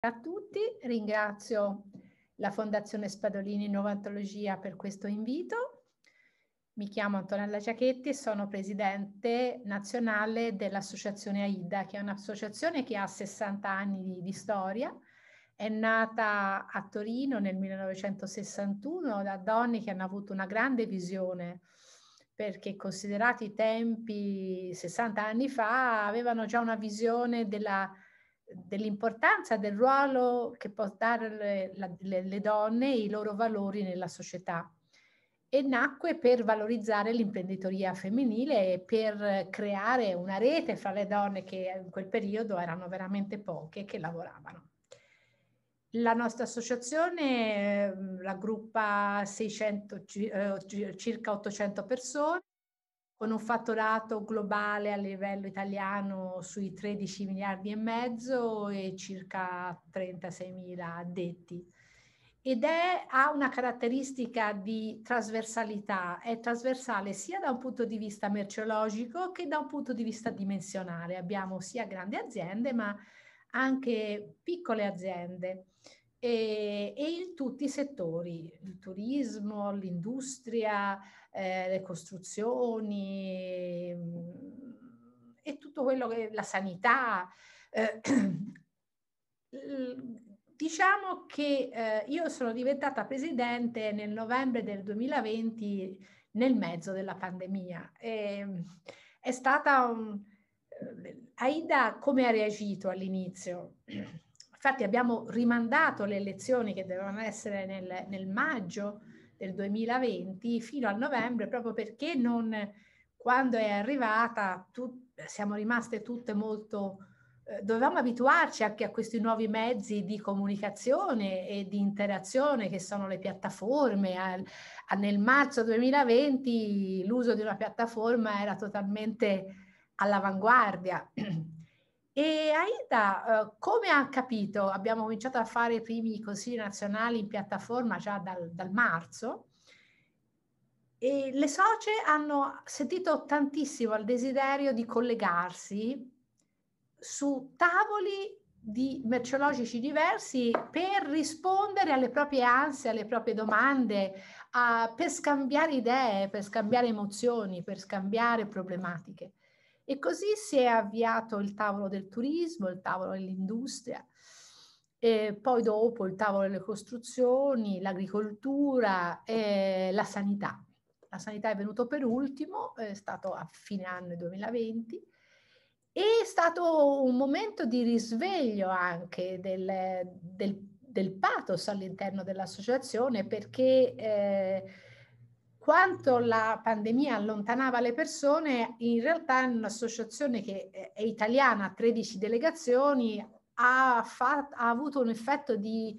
a tutti, ringrazio la Fondazione Spadolini Novantologia per questo invito. Mi chiamo Antonella Giachetti e sono presidente nazionale dell'associazione AIDA, che è un'associazione che ha 60 anni di, di, storia. È nata a Torino nel 1961 da donne che hanno avuto una grande visione perché considerati i tempi 60 anni fa avevano già una visione della dell'importanza del ruolo che può dare le, le, le donne e i loro valori nella società e nacque per valorizzare l'imprenditoria femminile e per creare una rete fra le donne che in quel periodo erano veramente poche che lavoravano. La nostra associazione raggruppa eh, 600, eh, circa 800 persone con un fatturato globale a livello italiano sui 13 miliardi e mezzo e circa 36 mila addetti. Ed è, ha una caratteristica di trasversalità, è trasversale sia da un punto di vista merceologico che da un punto di vista dimensionale. Abbiamo sia grandi aziende ma anche piccole aziende e, e in tutti i settori, il turismo, l'industria, eh, le costruzioni mh, mm, e tutto quello che la sanità. Eh, diciamo che eh, io sono diventata presidente nel novembre del 2020 nel mezzo della pandemia. E, è stata un... Eh, Aida come ha reagito all'inizio? Infatti abbiamo rimandato le elezioni che dovevano essere nel, nel maggio del 2020 fino a novembre proprio perché non, quando è arrivata tu, siamo rimaste tutte molto... Eh, dovevamo abituarci anche a questi nuovi mezzi di comunicazione e di interazione che sono le piattaforme. Al, a, nel marzo 2020 l'uso di una piattaforma era totalmente all'avanguardia. E Aida, eh, come ha capito? Abbiamo cominciato a fare i primi consigli nazionali in piattaforma già dal, dal marzo e le socie hanno sentito tantissimo il desiderio di collegarsi su tavoli di merceologici diversi per rispondere alle proprie ansie, alle proprie domande, uh, per scambiare idee, per scambiare emozioni, per scambiare problematiche. E così si è avviato il tavolo del turismo, il tavolo dell'industria, e poi dopo il tavolo delle costruzioni, l'agricoltura e la sanità. La sanità è venuto per ultimo, è stato a fine anno 2020 è stato un momento di risveglio anche del, del, del pathos all'interno dell'associazione perché eh, quanto la pandemia allontanava le persone, in realtà è un'associazione che è italiana, ha 13 delegazioni, ha, fatto, ha, avuto un effetto di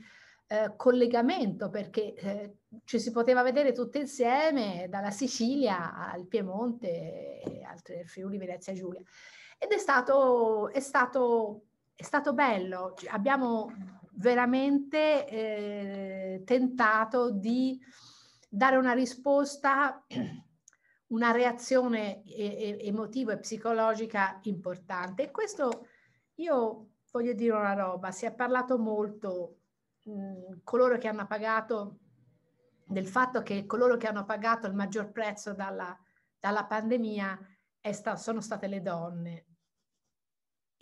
eh, collegamento perché eh, ci si poteva vedere tutte insieme dalla Sicilia al Piemonte e altre Friuli, Venezia, Giulia. Ed è stato, è stato, è stato bello, abbiamo veramente eh, tentato di dare una risposta, una reazione emotiva e psicologica importante. E questo io voglio dire una roba, si è parlato molto mh, coloro che hanno pagato del fatto che coloro che hanno pagato il maggior prezzo dalla, dalla pandemia sta, sono state le donne.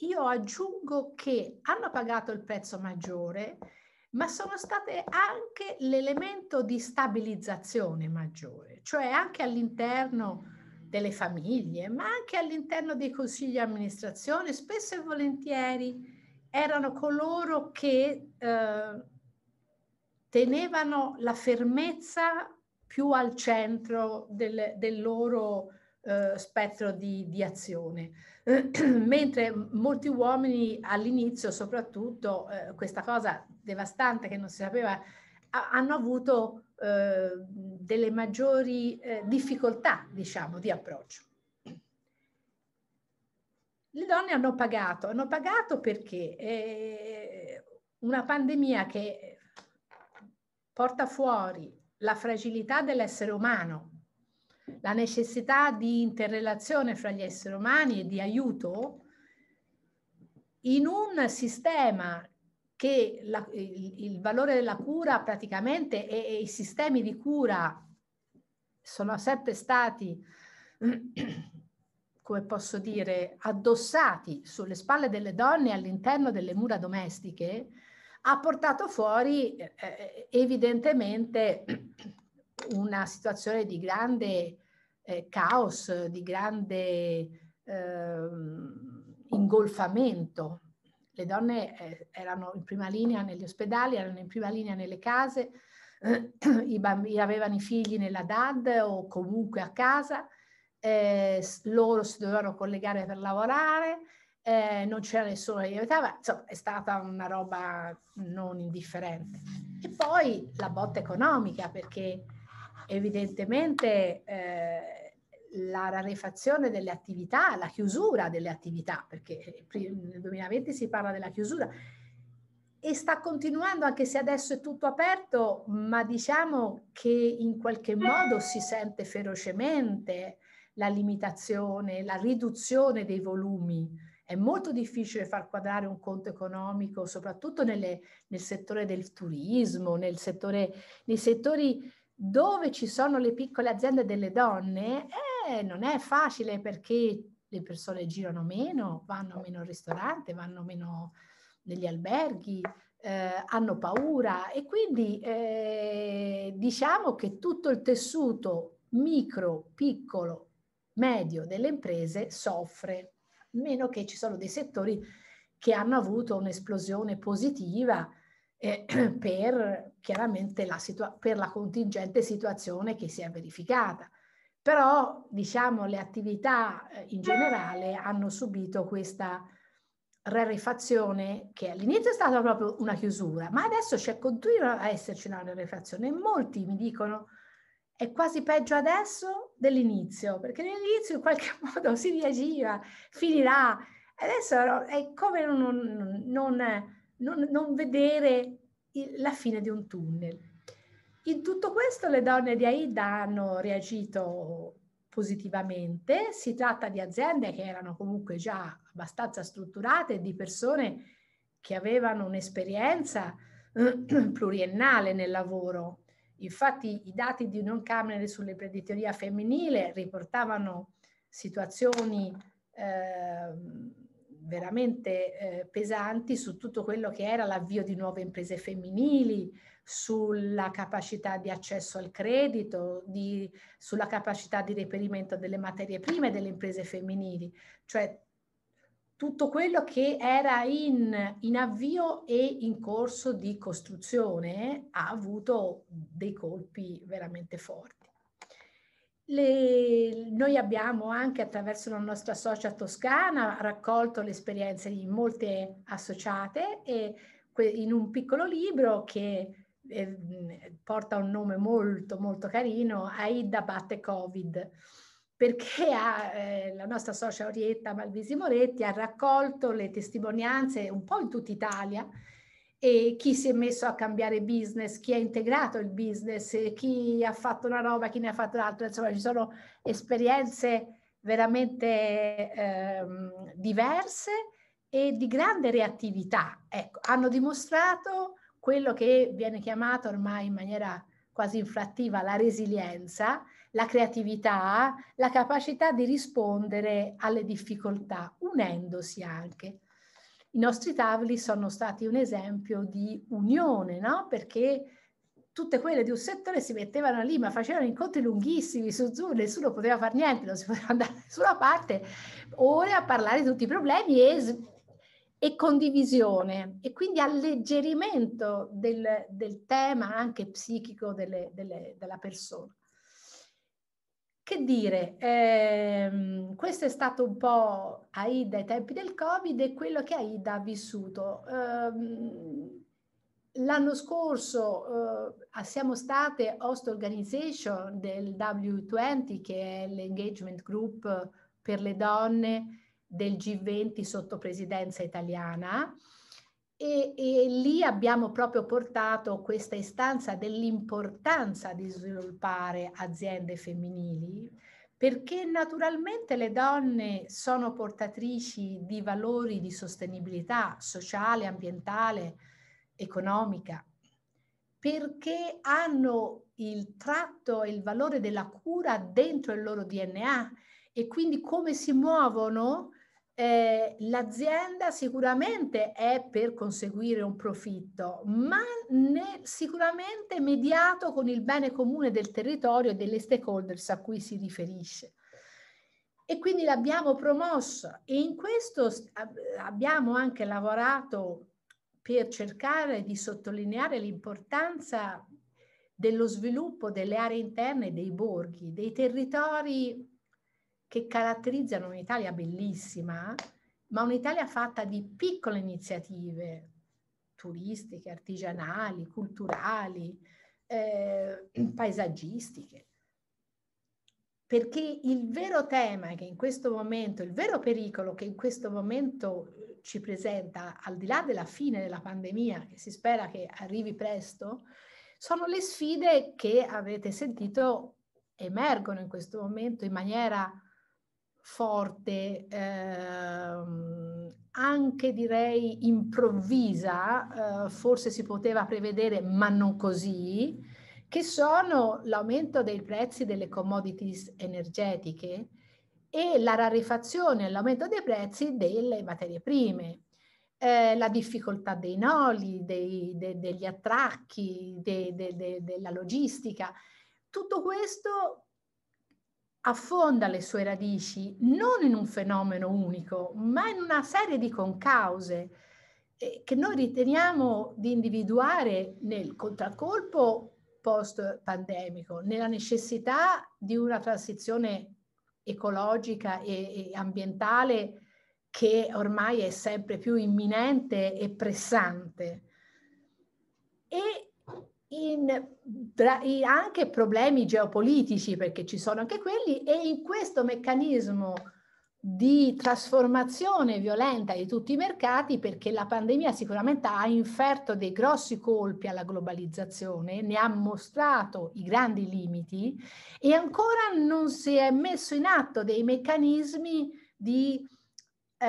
Io aggiungo che hanno pagato il prezzo maggiore ma sono state anche l'elemento di stabilizzazione maggiore, cioè anche all'interno delle famiglie, ma anche all'interno dei consigli di amministrazione, spesso e volentieri erano coloro che eh, tenevano la fermezza più al centro del, del loro eh, spettro di, di azione. Mentre molti uomini all'inizio, soprattutto eh, questa cosa devastante che non si sapeva, ha, hanno avuto eh, delle maggiori eh, difficoltà, diciamo, di approccio. Le donne hanno pagato, hanno pagato perché eh, una pandemia che porta fuori la fragilità dell'essere umano, la necessità di interrelazione fra gli esseri umani e di aiuto in un sistema che la, il, il, valore della cura praticamente e, e, i sistemi di cura sono sempre stati, come posso dire, addossati sulle spalle delle donne all'interno delle mura domestiche, ha portato fuori eh, eh evidentemente una situazione di grande eh, caos, di grande eh, ingolfamento. Le donne eh, erano in prima linea negli ospedali, erano in prima linea nelle case, i bambini avevano i figli nella DAD o comunque a casa, eh, loro si dovevano collegare per lavorare, eh, non c'era nessuno che gli aiutava, insomma è stata una roba non indifferente. E poi la botta economica, perché evidentemente eh, la rarefazione delle attività, la chiusura delle attività, perché eh, nel 2020 si parla della chiusura e sta continuando anche se adesso è tutto aperto, ma diciamo che in qualche modo si sente ferocemente la limitazione, la riduzione dei volumi. È molto difficile far quadrare un conto economico, soprattutto nelle, nel settore del turismo, nel settore, nei settori dove ci sono le piccole aziende delle donne, eh, non è facile perché le persone girano meno, vanno meno al ristorante, vanno meno negli alberghi, eh, hanno paura e quindi eh, diciamo che tutto il tessuto micro, piccolo, medio delle imprese soffre, meno che ci sono dei settori che hanno avuto un'esplosione positiva eh, per chiaramente la, situa- per la contingente situazione che si è verificata. Però diciamo le attività eh, in generale hanno subito questa rarefazione che all'inizio è stata proprio una chiusura, ma adesso c'è, continua a esserci una rarefazione e molti mi dicono è quasi peggio adesso dell'inizio, perché nell'inizio in qualche modo si reagiva, finirà, adesso è come non, non, non non, non vedere il, la fine di un tunnel. In tutto questo le donne di AIDA hanno reagito positivamente, si tratta di aziende che erano comunque già abbastanza strutturate, di persone che avevano un'esperienza pluriennale nel lavoro. Infatti i dati di non camere sull'imprenditoria femminile riportavano situazioni eh, veramente eh, pesanti su tutto quello che era l'avvio di nuove imprese femminili, sulla capacità di accesso al credito, di, sulla capacità di reperimento delle materie prime delle imprese femminili, cioè tutto quello che era in, in avvio e in corso di costruzione ha avuto dei colpi veramente forti le, noi abbiamo anche attraverso la nostra socia toscana raccolto le esperienze di molte associate e in un piccolo libro che eh, porta un nome molto molto carino, Aida batte Covid, perché ha, eh, la nostra socia Orietta Malvisi Moretti ha raccolto le testimonianze un po' in tutta Italia e chi si è messo a cambiare business, chi ha integrato il business, chi ha fatto una roba, chi ne ha fatto un'altra, insomma ci sono esperienze veramente ehm, diverse e di grande reattività. Ecco, hanno dimostrato quello che viene chiamato ormai in maniera quasi inflattiva la resilienza, la creatività, la capacità di rispondere alle difficoltà, unendosi anche. I nostri tavoli sono stati un esempio di unione, no? Perché tutte quelle di un settore si mettevano lì, ma facevano incontri lunghissimi su Zoom, nessuno poteva fare niente, non si poteva andare da nessuna parte, ore a parlare di tutti i problemi e, e condivisione e quindi alleggerimento del, del, tema anche psichico delle, delle, della persona. Che dire, ehm, questo è stato un po' Aida ai tempi del Covid e quello che Aida ha vissuto. Ehm, l'anno scorso eh, siamo state host organization del W20, che è l'engagement group per le donne del G20 sotto presidenza italiana. E, e, lì abbiamo proprio portato questa istanza dell'importanza di sviluppare aziende femminili perché naturalmente le donne sono portatrici di valori di sostenibilità sociale, ambientale, economica, perché hanno il tratto e il valore della cura dentro il loro DNA e quindi come si muovono eh, l'azienda sicuramente è per conseguire un profitto, ma ne, sicuramente mediato con il bene comune del territorio e delle stakeholders a cui si riferisce. E quindi l'abbiamo promosso e in questo abbiamo anche lavorato per cercare di sottolineare l'importanza dello sviluppo delle aree interne dei borghi, dei territori che caratterizzano un'Italia bellissima, ma un'Italia fatta di piccole iniziative turistiche, artigianali, culturali, eh, paesaggistiche. Perché il vero tema che in questo momento, il vero pericolo che in questo momento eh, ci presenta, al di là della fine della pandemia, che si spera che arrivi presto, sono le sfide che avete sentito emergono in questo momento in maniera forte, ehm, anche direi improvvisa, eh, forse si poteva prevedere, ma non così, che sono l'aumento dei prezzi delle commodities energetiche e la rarefazione e l'aumento dei prezzi delle materie prime. Eh, la difficoltà dei noli, dei, de, degli attracchi, de, de, della logistica. Tutto questo affonda le sue radici non in un fenomeno unico, ma in una serie di concause eh, che noi riteniamo di individuare nel contraccolpo post-pandemico, nella necessità di una transizione ecologica e, ambientale che ormai è sempre più imminente e pressante. E in, tra, in anche problemi geopolitici, perché ci sono anche quelli, e in questo meccanismo di trasformazione violenta di tutti i mercati, perché la pandemia sicuramente ha inferto dei grossi colpi alla globalizzazione, ne ha mostrato i grandi limiti e ancora non si è messo in atto dei meccanismi di eh,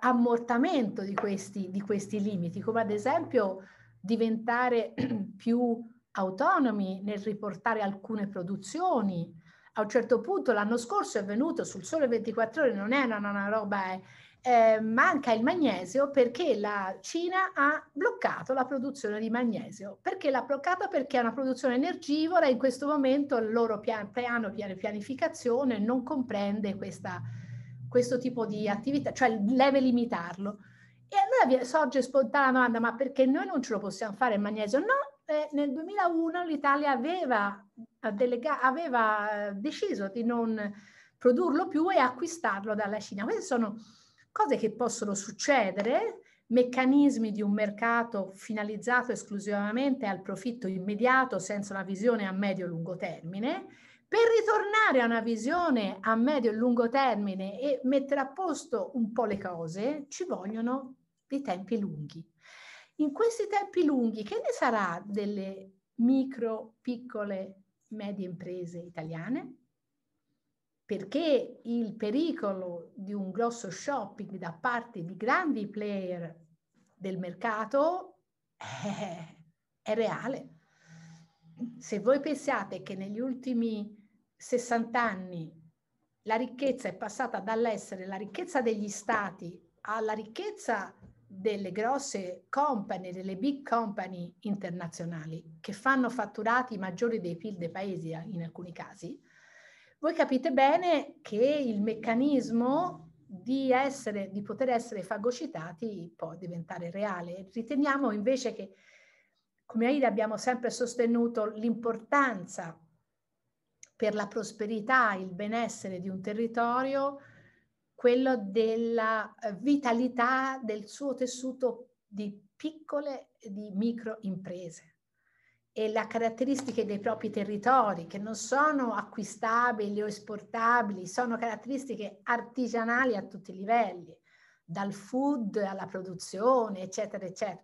ammortamento di questi, di questi limiti, come ad esempio diventare più autonomi nel riportare alcune produzioni. A un certo punto l'anno scorso è venuto sul sole 24 ore, non è una, una roba, è, eh, eh, manca il magnesio perché la Cina ha bloccato la produzione di magnesio. Perché l'ha bloccata? Perché è una produzione energivora e in questo momento il loro pian, piano, piano pianificazione non comprende questa, questo tipo di attività, cioè deve limitarlo. E allora sorge spontanea domanda, ma perché noi non ce lo possiamo fare il magnesio? No, eh, nel 2001 l'Italia aveva, delega, aveva eh, deciso di non produrlo più e acquistarlo dalla Cina. Queste sono cose che possono succedere, meccanismi di un mercato finalizzato esclusivamente al profitto immediato senza una visione a medio-lungo termine, per ritornare a una visione a medio e lungo termine e mettere a posto un po' le cose, ci vogliono dei tempi lunghi. In questi tempi lunghi, che ne sarà delle micro, piccole, medie imprese italiane? Perché il pericolo di un grosso shopping da parte di grandi player del mercato è, eh, è reale. Se voi pensate che negli ultimi 60 anni la ricchezza è passata dall'essere la ricchezza degli stati alla ricchezza delle grosse company, delle big company internazionali che fanno fatturati maggiori dei PIL dei paesi eh, in alcuni casi, voi capite bene che il meccanismo di, essere, di poter essere fagocitati può diventare reale. Riteniamo invece che, come AIDA abbiamo sempre sostenuto l'importanza per la prosperità, il benessere di un territorio, quello della eh, vitalità del suo tessuto di piccole e di micro imprese e le caratteristiche dei propri territori che non sono acquistabili o esportabili, sono caratteristiche artigianali a tutti i livelli, dal food alla produzione, eccetera, eccetera.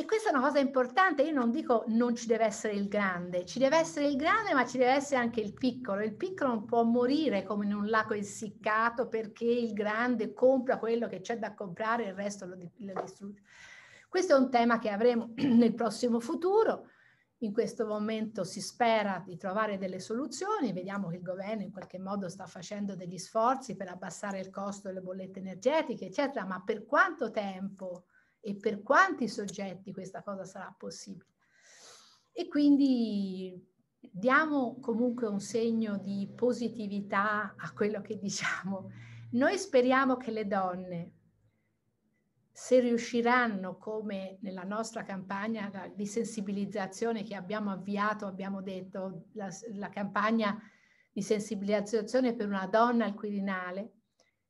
E questa è una cosa importante, io non dico non ci deve essere il grande, ci deve essere il grande ma ci deve essere anche il piccolo, il piccolo non può morire come in un lago essiccato perché il grande compra quello che c'è da comprare e il resto lo, lo distrugge. Questo è un tema che avremo nel prossimo futuro, in questo momento si spera di trovare delle soluzioni, vediamo che il governo in qualche modo sta facendo degli sforzi per abbassare il costo delle bollette energetiche, eccetera, ma per quanto tempo? e per quanti soggetti questa cosa sarà possibile. E quindi diamo comunque un segno di positività a quello che diciamo. Noi speriamo che le donne, se riusciranno, come nella nostra campagna di sensibilizzazione che abbiamo avviato, abbiamo detto, la, la campagna di sensibilizzazione per una donna al Quirinale,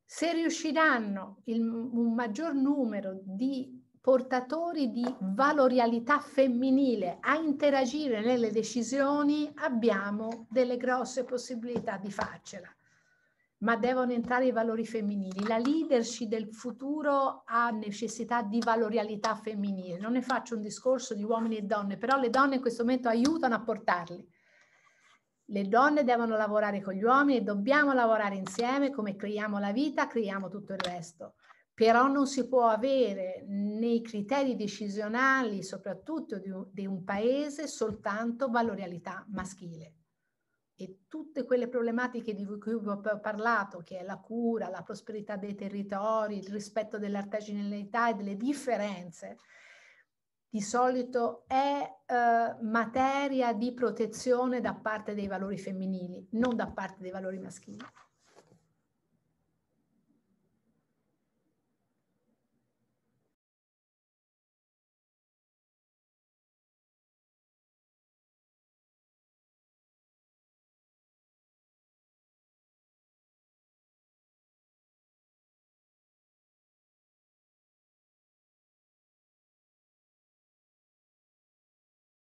se riusciranno il, un maggior numero di portatori di valorialità femminile a interagire nelle decisioni, abbiamo delle grosse possibilità di farcela. Ma devono entrare i valori femminili. La leadership del futuro ha necessità di valorialità femminile. Non ne faccio un discorso di uomini e donne, però le donne in questo momento aiutano a portarli. Le donne devono lavorare con gli uomini e dobbiamo lavorare insieme come creiamo la vita, creiamo tutto il resto però non si può avere nei criteri decisionali, soprattutto di un, di un paese, soltanto valorialità maschile. E tutte quelle problematiche di cui ho parlato, che è la cura, la prosperità dei territori, il rispetto dell'artigianalità e delle differenze, di solito è eh, materia di protezione da parte dei valori femminili, non da parte dei valori maschili.